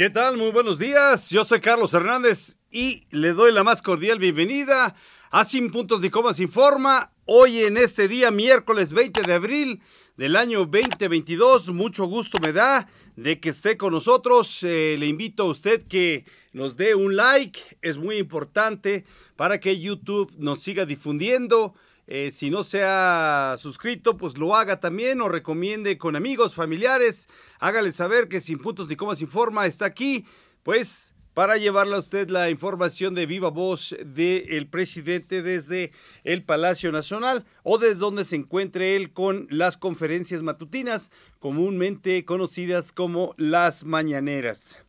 ¿Qué tal? Muy buenos días. Yo soy Carlos Hernández y le doy la más cordial bienvenida a Sin Puntos de Comas Informa. Hoy en este día, miércoles 20 de abril del año 2022, mucho gusto me da de que esté con nosotros. Eh, le invito a usted que nos dé un like, es muy importante para que YouTube nos siga difundiendo. Eh, si no se ha suscrito, pues lo haga también o recomiende con amigos, familiares. Hágale saber que Sin Puntos ni Comas Informa está aquí, pues para llevarle a usted la información de viva voz del presidente desde el Palacio Nacional o desde donde se encuentre él con las conferencias matutinas, comúnmente conocidas como las mañaneras.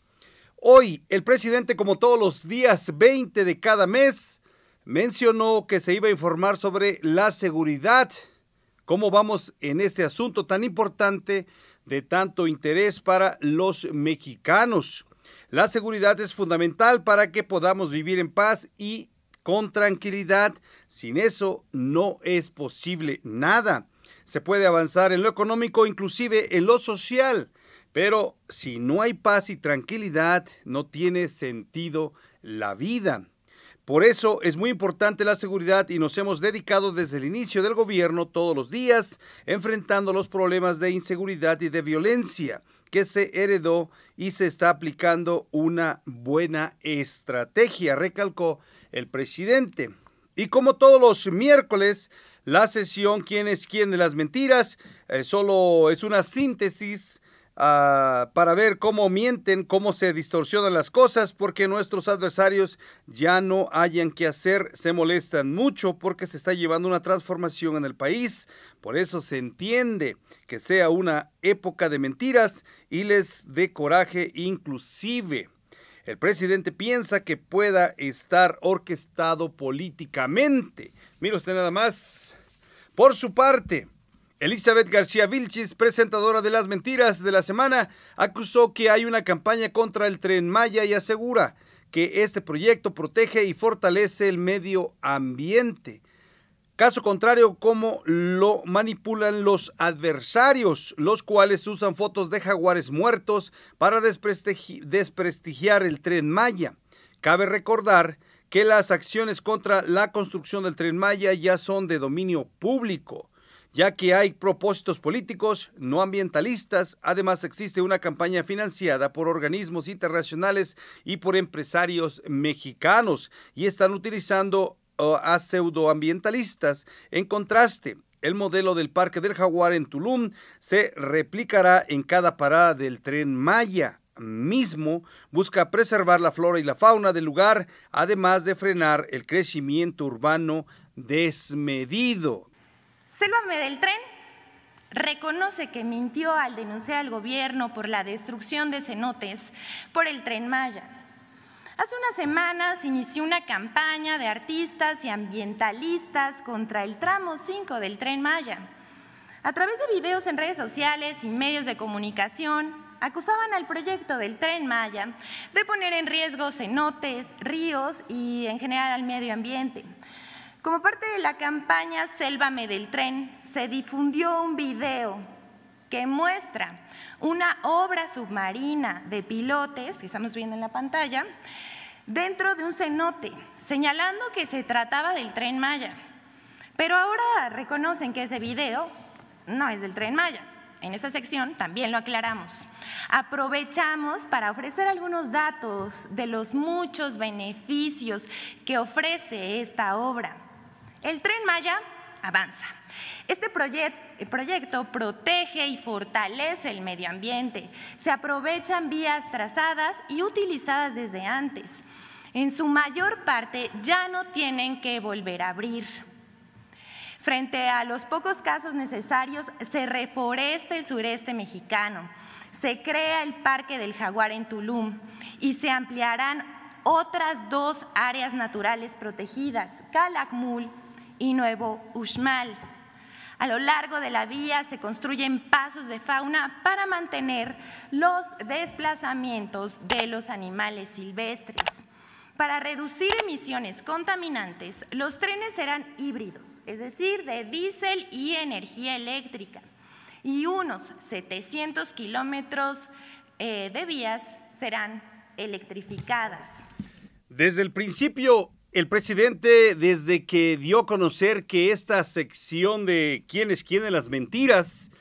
Hoy, el presidente, como todos los días 20 de cada mes, mencionó que se iba a informar sobre la seguridad. ¿Cómo vamos en este asunto tan importante de tanto interés para los mexicanos? La seguridad es fundamental para que podamos vivir en paz y con tranquilidad. Sin eso no es posible nada. Se puede avanzar en lo económico, inclusive en lo social. Pero si no hay paz y tranquilidad, no tiene sentido la vida. Por eso es muy importante la seguridad y nos hemos dedicado desde el inicio del gobierno todos los días enfrentando los problemas de inseguridad y de violencia que se heredó y se está aplicando una buena estrategia, recalcó el presidente. Y como todos los miércoles, la sesión Quién es quién de las mentiras eh, solo es una síntesis Ah, para ver cómo mienten, cómo se distorsionan las cosas, porque nuestros adversarios ya no hayan qué hacer, se molestan mucho porque se está llevando una transformación en el país. Por eso se entiende que sea una época de mentiras y les dé coraje inclusive. El presidente piensa que pueda estar orquestado políticamente. Mire usted nada más. Por su parte, Elizabeth García Vilchis, presentadora de Las Mentiras de la Semana, acusó que hay una campaña contra el tren Maya y asegura que este proyecto protege y fortalece el medio ambiente. Caso contrario, cómo lo manipulan los adversarios, los cuales usan fotos de jaguares muertos para desprestigiar el tren Maya. Cabe recordar que las acciones contra la construcción del tren Maya ya son de dominio público ya que hay propósitos políticos, no ambientalistas. Además, existe una campaña financiada por organismos internacionales y por empresarios mexicanos y están utilizando uh, a pseudoambientalistas. En contraste, el modelo del Parque del Jaguar en Tulum se replicará en cada parada del tren Maya mismo busca preservar la flora y la fauna del lugar, además de frenar el crecimiento urbano desmedido. Sélvame del tren reconoce que mintió al denunciar al gobierno por la destrucción de cenotes por el tren Maya. Hace unas semanas inició una campaña de artistas y ambientalistas contra el tramo 5 del tren Maya. A través de videos en redes sociales y medios de comunicación, acusaban al proyecto del tren Maya de poner en riesgo cenotes, ríos y en general al medio ambiente. Como parte de la campaña Sélvame del Tren, se difundió un video que muestra una obra submarina de pilotes, que estamos viendo en la pantalla, dentro de un cenote, señalando que se trataba del tren Maya. Pero ahora reconocen que ese video no es del tren Maya. En esta sección también lo aclaramos. Aprovechamos para ofrecer algunos datos de los muchos beneficios que ofrece esta obra. El tren Maya avanza. Este eh, proyecto protege y fortalece el medio ambiente. Se aprovechan vías trazadas y utilizadas desde antes. En su mayor parte ya no tienen que volver a abrir. Frente a los pocos casos necesarios, se reforesta el sureste mexicano. Se crea el Parque del Jaguar en Tulum y se ampliarán otras dos áreas naturales protegidas, Calakmul y Nuevo Uxmal. A lo largo de la vía se construyen pasos de fauna para mantener los desplazamientos de los animales silvestres. Para reducir emisiones contaminantes, los trenes serán híbridos, es decir, de diésel y energía eléctrica. Y unos 700 kilómetros eh, de vías serán electrificadas. Desde el principio, el presidente, desde que dio a conocer que esta sección de quiénes quieren las mentiras,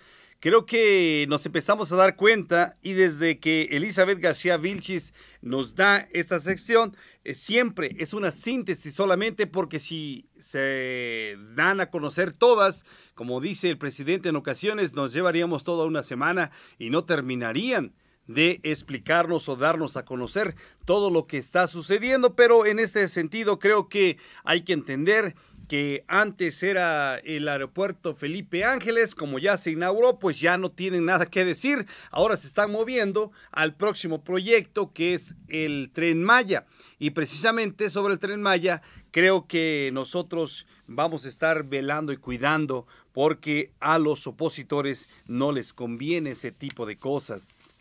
creo que nos empezamos a dar cuenta y desde que Elizabeth García Vilchis nos da esta sección, eh, siempre es una síntesis solamente porque si se dan a conocer todas, como dice el presidente en ocasiones, nos llevaríamos toda una semana y no terminarían de explicarnos o darnos a conocer todo lo que está sucediendo, pero en este sentido creo que hay que entender que antes era el aeropuerto Felipe Ángeles, como ya se inauguró, pues ya no tienen nada que decir. Ahora se están moviendo al próximo proyecto que es el tren Maya. Y precisamente sobre el tren Maya, creo que nosotros vamos a estar velando y cuidando porque a los opositores no les conviene ese tipo de cosas.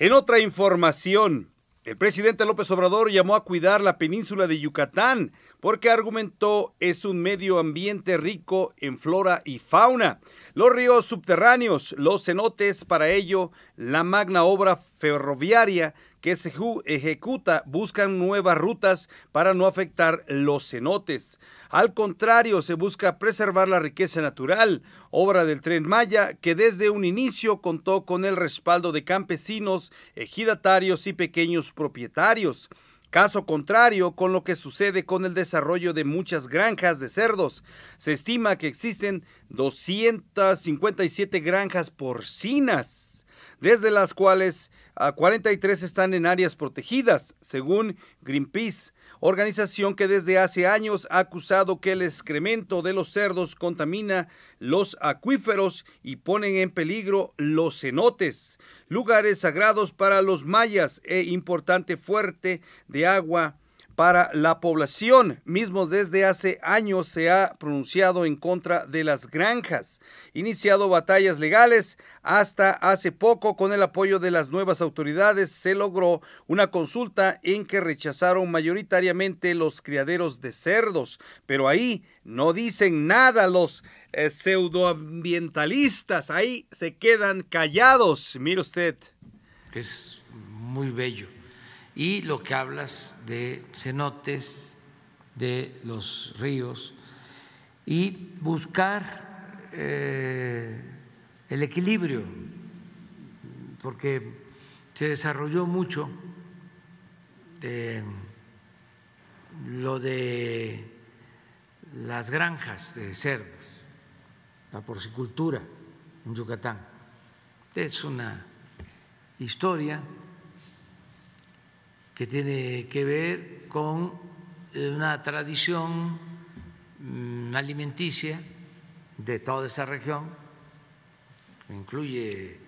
En otra información, el presidente López Obrador llamó a cuidar la península de Yucatán porque argumentó es un medio ambiente rico en flora y fauna. Los ríos subterráneos, los cenotes, para ello la magna obra ferroviaria que se ejecuta buscan nuevas rutas para no afectar los cenotes. Al contrario, se busca preservar la riqueza natural, obra del tren Maya que desde un inicio contó con el respaldo de campesinos, ejidatarios y pequeños propietarios. Caso contrario con lo que sucede con el desarrollo de muchas granjas de cerdos. Se estima que existen 257 granjas porcinas, desde las cuales 43 ah, están en áreas protegidas, según Greenpeace organización que desde hace años ha acusado que el excremento de los cerdos contamina los acuíferos y ponen en peligro los cenotes, lugares sagrados para los mayas e importante fuerte de agua para la población. Mismos desde hace años se ha pronunciado en contra de las granjas, iniciado batallas legales. Hasta hace poco, con el apoyo de las nuevas autoridades, se logró una consulta en que rechazaron mayoritariamente los criaderos de cerdos. Pero ahí no dicen nada los eh, pseudoambientalistas, ahí se quedan callados. Mire usted. Es muy bello y lo que hablas de cenotes, de los ríos, y buscar eh, el equilibrio, porque se desarrolló mucho lo de las granjas de cerdos, la porcicultura en Yucatán. Es una historia que tiene que ver con eh, una tradición mm, alimenticia de toda esa región, que incluye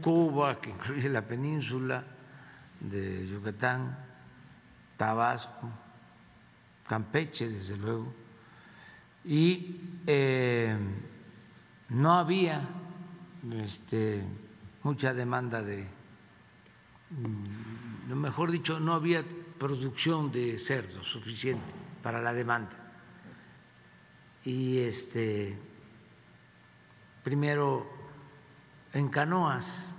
Cuba, que incluye la península de Yucatán, Tabasco, Campeche, desde luego, y eh, no había este, mucha demanda de mm, mejor dicho, no había producción de cerdo suficiente para la demanda. Y este, primero en canoas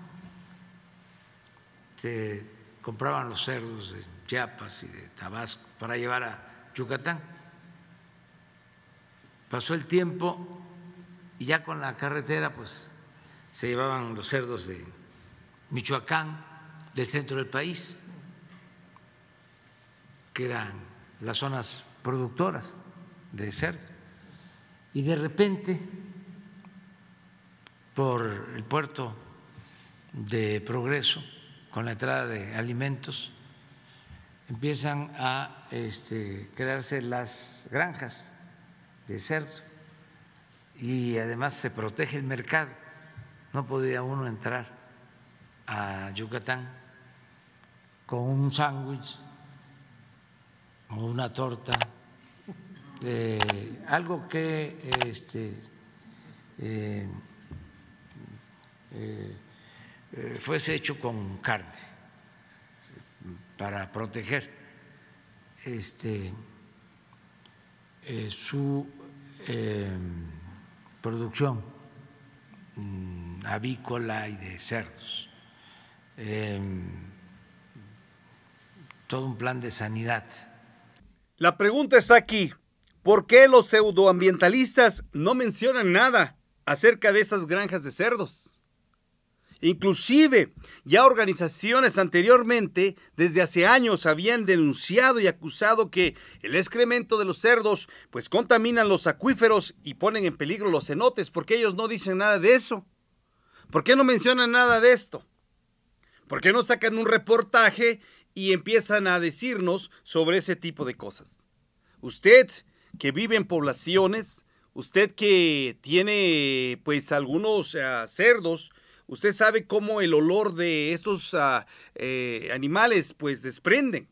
se compraban los cerdos de Chiapas y de Tabasco para llevar a Yucatán. Pasó el tiempo y ya con la carretera pues se llevaban los cerdos de Michoacán, del centro del país que eran las zonas productoras de cerdo. Y de repente, por el puerto de Progreso, con la entrada de alimentos, empiezan a este, crearse las granjas de cerdo y además se protege el mercado. No podía uno entrar a Yucatán con un sándwich una torta, algo que este, eh, eh, fuese hecho con carne para proteger este, eh, su producción mm, avícola y de cerdos, em, todo un plan de sanidad la pregunta está aquí. ¿Por qué los pseudoambientalistas no mencionan nada acerca de esas granjas de cerdos? Inclusive, ya organizaciones anteriormente, desde hace años, habían denunciado y acusado que el excremento de los cerdos, pues contaminan los acuíferos y ponen en peligro los cenotes, porque ellos no dicen nada de eso. ¿Por qué no mencionan nada de esto? ¿Por qué no sacan un reportaje y empiezan a decirnos sobre ese tipo de cosas. Usted que vive en poblaciones, usted que tiene pues algunos eh, cerdos, usted sabe cómo el olor de estos ah, eh, animales pues desprenden.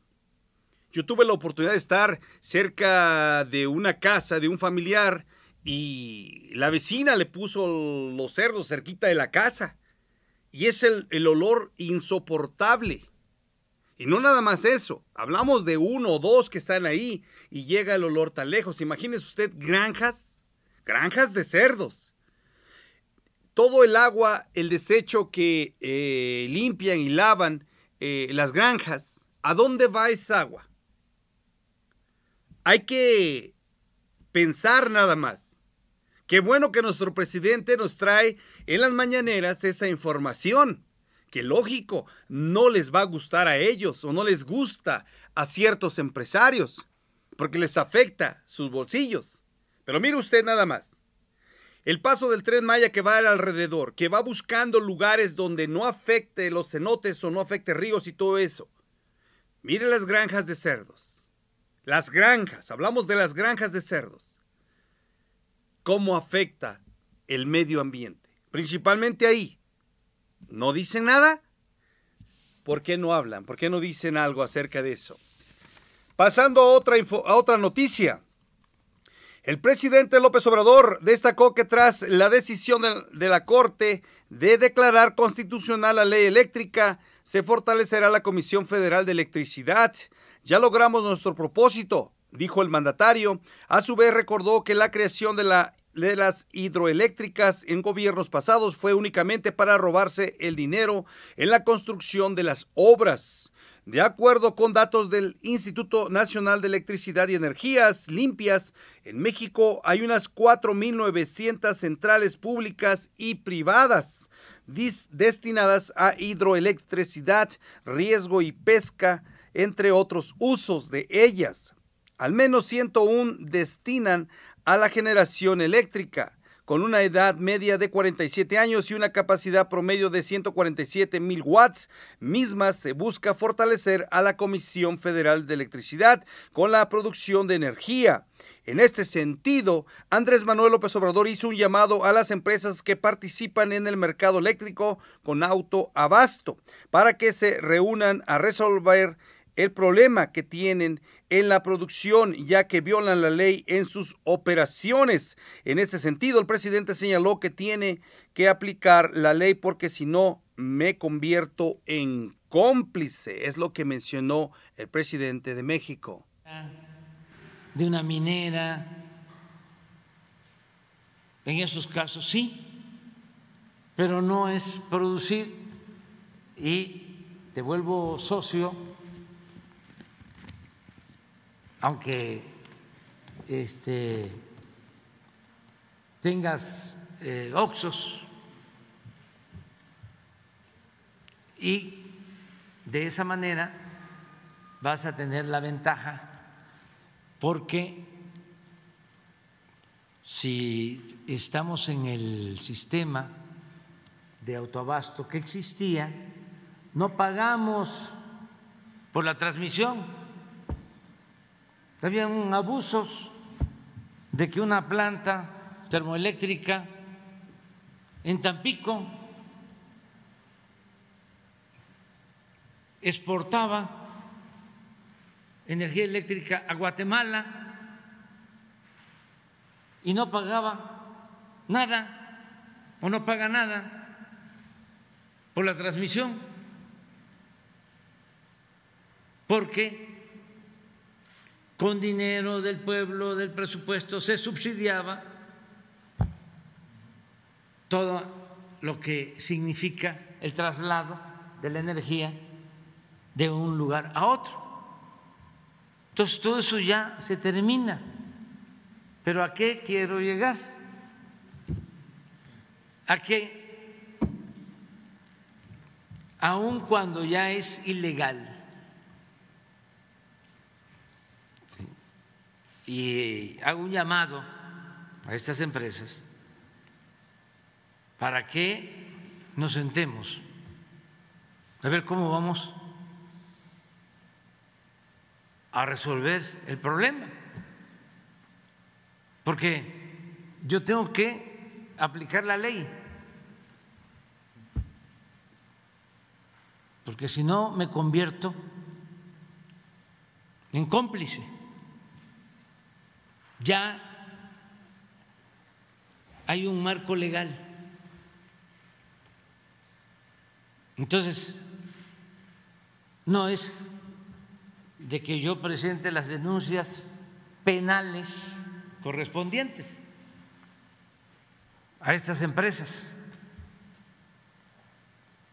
Yo tuve la oportunidad de estar cerca de una casa de un familiar y la vecina le puso los cerdos cerquita de la casa. Y es el olor insoportable y no nada más eso, hablamos de uno o dos que están ahí y llega el olor tan lejos. Imagínese usted granjas, granjas de cerdos. Todo el agua, el desecho que eh, limpian y lavan eh, las granjas, ¿a dónde va esa agua? Hay que pensar nada más. Qué bueno que nuestro presidente nos trae en las mañaneras esa información que lógico, no les va a gustar a ellos o no les gusta a ciertos empresarios, porque les afecta sus bolsillos. Pero mire usted nada más. El paso del tren Maya que va alrededor, que va buscando lugares donde no afecte los cenotes o no afecte ríos y todo eso. Mire las granjas de cerdos. Las granjas, hablamos de las granjas de cerdos. ¿Cómo afecta el medio ambiente? Principalmente ahí, no dicen nada? ¿Por qué no hablan? ¿Por qué no dicen algo acerca de eso? Pasando a otra, a otra noticia. El presidente López Obrador destacó que tras la decisión de la Corte de declarar constitucional la ley eléctrica, se fortalecerá la Comisión Federal de Electricidad. Ya logramos nuestro propósito, dijo el mandatario. A su vez recordó que la creación de la de las hidroeléctricas en gobiernos pasados fue únicamente para robarse el dinero en la construcción de las obras. De acuerdo con datos del Instituto Nacional de Electricidad y Energías Limpias, en México hay unas 4.900 centrales públicas y privadas destinadas a hidroelectricidad, riesgo y pesca, entre otros usos de ellas. Al menos 101 destinan a la generación eléctrica. Con una edad media de 47 años y una capacidad promedio de 147 mil watts, mismas se busca fortalecer a la Comisión Federal de Electricidad con la producción de energía. En este sentido, Andrés Manuel López Obrador hizo un llamado a las empresas que participan en el mercado eléctrico con autoabasto para que se reúnan a resolver el problema que tienen en la producción, ya que violan la ley en sus operaciones. En este sentido, el presidente señaló que tiene que aplicar la ley porque si no, me convierto en cómplice. Es lo que mencionó el presidente de México. De una minera. En esos casos sí, pero no es producir y te vuelvo socio aunque este, tengas eh, oxos y de esa manera vas a tener la ventaja porque si estamos en el sistema de autoabasto que existía, no pagamos por la transmisión. Habían abusos de que una planta termoeléctrica en Tampico exportaba energía eléctrica a Guatemala y no pagaba nada o no paga nada por la transmisión, qué? con dinero del pueblo, del presupuesto, se subsidiaba todo lo que significa el traslado de la energía de un lugar a otro. Entonces todo eso ya se termina. Pero ¿a qué quiero llegar? A que aun cuando ya es ilegal y hago un llamado a estas empresas para que nos sentemos a ver cómo vamos a resolver el problema. Porque yo tengo que aplicar la ley. Porque si no me convierto en cómplice ya hay un marco legal. Entonces, no es de que yo presente las denuncias penales correspondientes a estas empresas,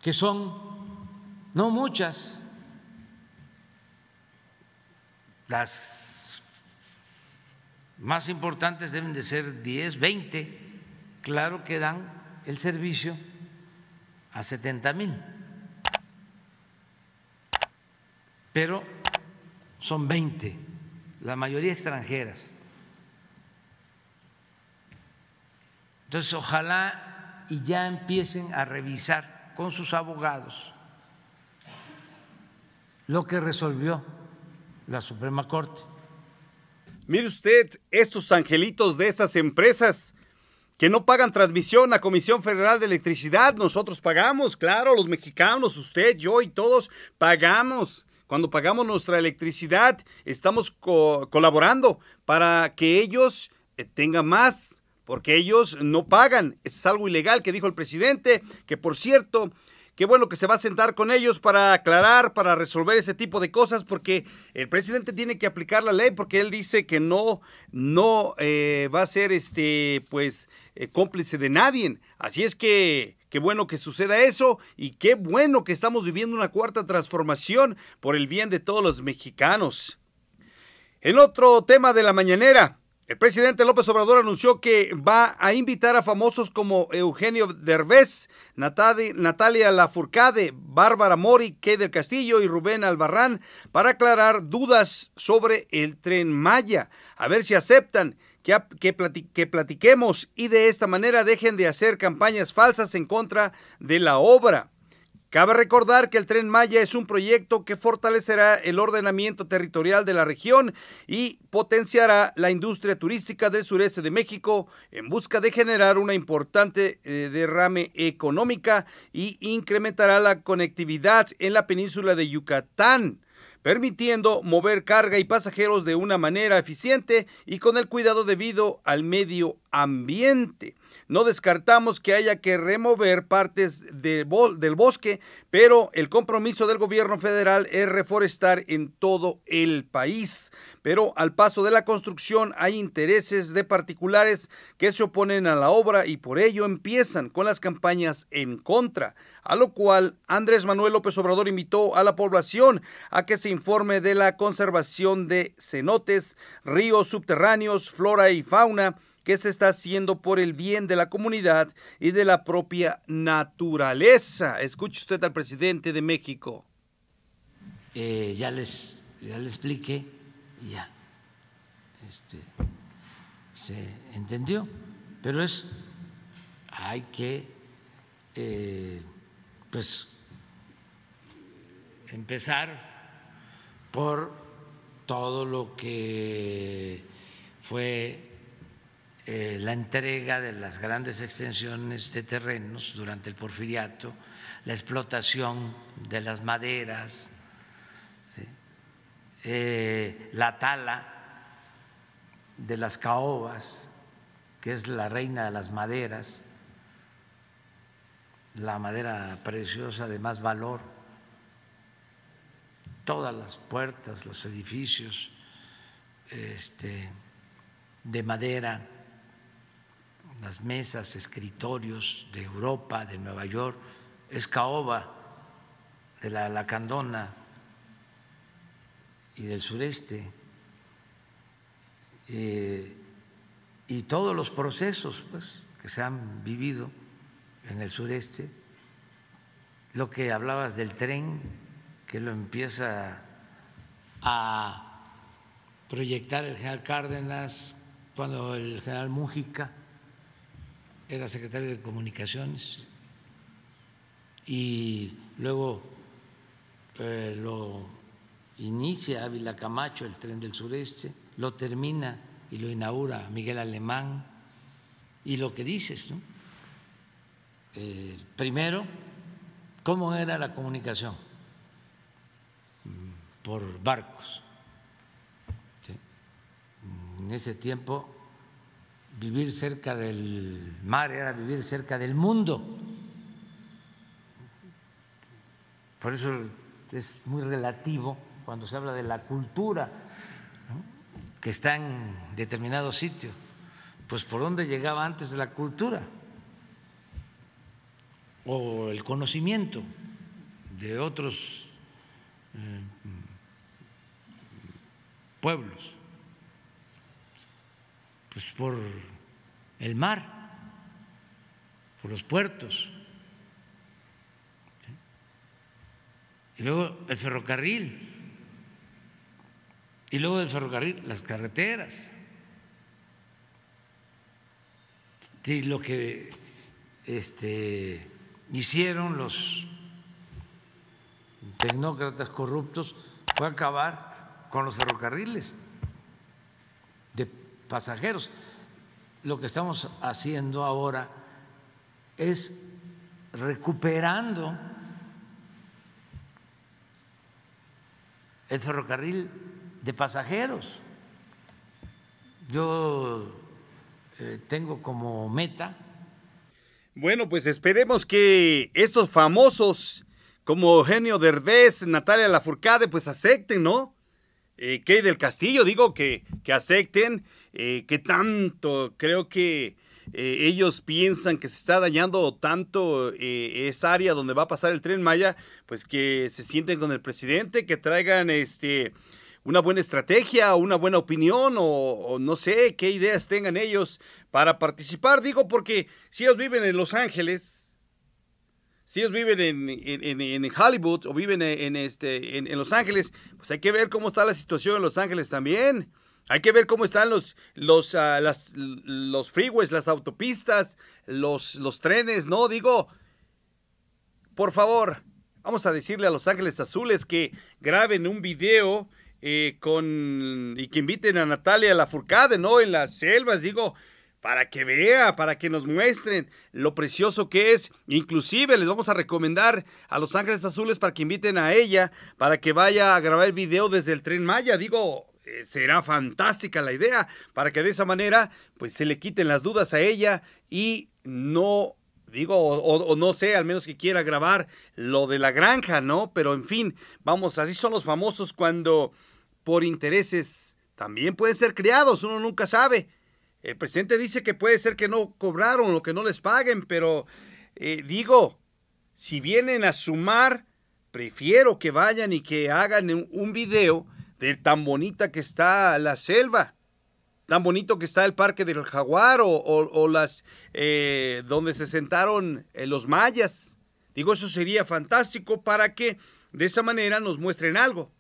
que son no muchas las más importantes deben de ser 10, 20, claro que dan el servicio a 70 mil, pero son 20, la mayoría extranjeras. Entonces, ojalá y ya empiecen a revisar con sus abogados lo que resolvió la Suprema Corte. Mire usted estos angelitos de estas empresas que no pagan transmisión a Comisión Federal de Electricidad. Nosotros pagamos, claro, los mexicanos, usted, yo y todos pagamos. Cuando pagamos nuestra electricidad, estamos colaborando para que ellos eh, tengan más, porque ellos no pagan. es algo ilegal que dijo el presidente, que por cierto, Qué bueno que se va a sentar con ellos para aclarar, para resolver ese tipo de cosas, porque el presidente tiene que aplicar la ley, porque él dice que no, no eh, va a ser este, pues, eh, cómplice de nadie. Así es que Qué bueno que suceda eso y qué bueno que estamos viviendo una cuarta transformación por el bien de todos los mexicanos. El otro tema de la mañanera, el presidente López Obrador anunció que va a invitar a famosos como Eugenio Derbez, Natalia Lafourcade, Bárbara Mori, Kay del Castillo y Rubén Albarrán para aclarar dudas sobre el tren Maya. A ver si aceptan que, que platiquemos y de esta manera dejen de hacer campañas falsas en contra de la obra. Cabe recordar que el tren Maya es un proyecto que fortalecerá el ordenamiento territorial de la región y potenciará la industria turística del sureste de México en busca de generar una importante eh, derrame económica y incrementará la conectividad en la península de Yucatán permitiendo mover carga y pasajeros de una manera eficiente y con el cuidado debido al medio ambiente. No descartamos que haya que remover partes del bosque, pero el compromiso del gobierno federal es reforestar en todo el país. Pero al paso de la construcción hay intereses de particulares que se oponen a la obra y por ello empiezan con las campañas en contra, a lo cual Andrés Manuel López Obrador invitó a la población a que se informe de la conservación de cenotes, ríos subterráneos, flora y fauna, que se está haciendo por el bien de la comunidad y de la propia naturaleza. Escuche usted al presidente de México. Eh, ya les le expliqué y ya este, se entendió. Pero es, hay que, eh, pues, empezar por todo lo que fue eh, la entrega de las grandes extensiones de terrenos durante el porfiriato, la explotación de las maderas, eh, la tala de las caobas, que es la reina de las maderas, la madera preciosa de más valor, todas las puertas, los edificios este, de madera las mesas, escritorios de Europa, de Nueva York, es de la Lacandona y del sureste, eh, y todos los procesos pues, que se han vivido en el sureste, lo que hablabas del tren, que lo empieza a proyectar el general Cárdenas, cuando el general Mújica era secretario de Comunicaciones y luego eh, lo inicia Ávila Camacho, el tren del sureste, lo termina y lo inaugura Miguel Alemán. Y lo que dices, ¿no? Eh, primero, ¿cómo era la comunicación? Mm, por barcos. En ese tiempo vivir cerca del mar, era vivir cerca del mundo. Por eso es muy relativo cuando se habla de la cultura que está en determinado sitio. Pues por dónde llegaba antes la cultura o el conocimiento de otros eh, pueblos. Pues, por el mar, por los puertos. Y luego el ferrocarril. Y luego del ferrocarril, las carreteras. lo que este, hicieron los tecnócratas corruptos fue acabar con los ferrocarriles pasajeros. Lo que estamos haciendo ahora es recuperando el ferrocarril de pasajeros. Yo eh, tengo como meta. Bueno, pues esperemos que estos famosos como Eugenio Derbez, Natalia Lafourcade, pues acepten, ¿no? Eh, Key del Castillo, digo que, que acepten eh, qué tanto creo que eh, ellos piensan que se está dañando tanto eh, esa área donde va a pasar el tren Maya, pues que se sienten con el presidente, que traigan este una buena estrategia, una buena opinión o, no sé qué ideas tengan ellos para participar. Digo porque si ellos viven en Los Ángeles, si ellos viven en, Hollywood o viven en, este, en Los Ángeles, pues hay que ver cómo está la situación en Los Ángeles también. Hay que ver cómo están los, los, ah, las, los freeways, las autopistas, los, los trenes, ¿no? Digo, por favor, vamos a decirle a Los Ángeles Azules que graben un video eh, con y que inviten a Natalia la Furcade, ¿no? En las selvas, digo, para que vea, para que nos muestren lo precioso que es. Inclusive les vamos a recomendar a Los Ángeles Azules para que inviten a ella, para que vaya a grabar el video desde el tren Maya. Digo, eh, será fantástica la idea para que de esa manera pues se le quiten las dudas a ella y no digo, o, no sé, al menos que quiera grabar lo de la granja, ¿no? Pero en fin, vamos, así son los famosos cuando por intereses también pueden ser criados, uno nunca sabe. El presidente dice que puede ser que no cobraron o que no les paguen, pero eh, digo, si vienen a sumar, prefiero que vayan y que hagan un video de tan bonita que está la selva, tan bonito que está el parque del jaguar o, las eh, donde se sentaron eh, los mayas. Digo, eso sería fantástico para que de esa manera nos muestren algo.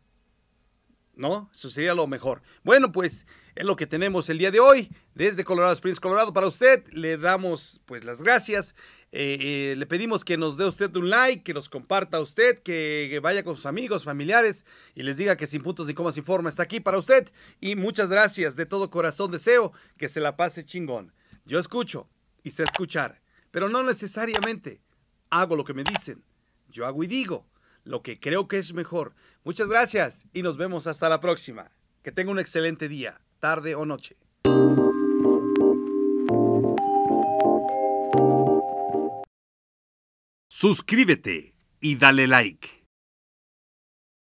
¿No? Eso sería lo mejor. Bueno, pues es lo que tenemos el día de hoy desde Colorado Springs, Colorado. Para usted le damos pues las gracias. Eh, eh, le pedimos que nos dé usted un like, que nos comparta usted, que, vaya con sus amigos, familiares y les diga que sin puntos ni comas informa está aquí para usted. Y muchas gracias. De todo corazón deseo que se la pase chingón. Yo escucho y sé escuchar, pero no necesariamente hago lo que me dicen. Yo hago y digo lo que creo que es mejor. Muchas gracias y nos vemos hasta la próxima. Que tenga un excelente día, tarde o noche. Suscríbete y dale like.